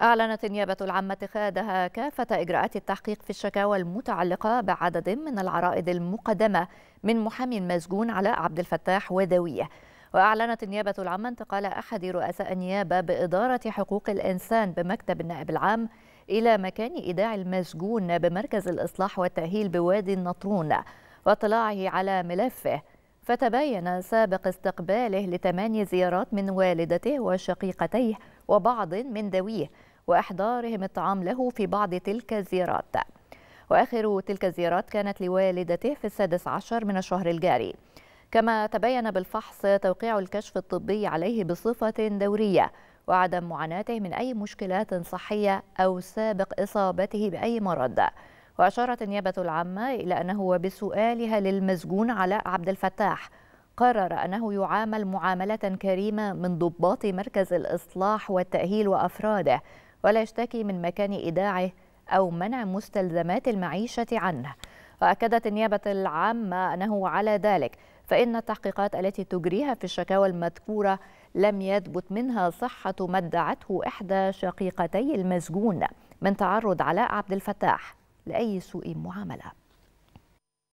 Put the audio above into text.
أعلنت النيابة العامة اتخاذها كافة إجراءات التحقيق في الشكاوى المتعلقة بعدد من العرائض المقدمة من محامي المسجون على عبد الفتاح ودويه وأعلنت النيابة العامة انتقال أحد رؤساء النيابة بإدارة حقوق الإنسان بمكتب النائب العام إلى مكان إيداع المسجون بمركز الإصلاح والتأهيل بوادي النطرون واطلاعه على ملفه فتبين سابق استقباله لثماني زيارات من والدته وشقيقتيه وبعض من ذويه وإحضارهم الطعام له في بعض تلك الزيارات وآخر تلك الزيارات كانت لوالدته في السادس عشر من الشهر الجاري كما تبين بالفحص توقيع الكشف الطبي عليه بصفة دورية وعدم معاناته من أي مشكلات صحية أو سابق إصابته بأي مرض وأشارت النيابة العامة إلى أنه بسؤالها للمسجون علاء عبد الفتاح قرر أنه يعامل معاملة كريمة من ضباط مركز الإصلاح والتأهيل وأفراده ولا يشتكي من مكان إيداعه أو منع مستلزمات المعيشة عنه وأكدت النيابة العامة أنه على ذلك فإن التحقيقات التي تجريها في الشكاوى المذكورة لم يثبت منها صحة ما ادعته إحدى شقيقتي المسجون من تعرض علاء عبد الفتاح لأي سوء معاملة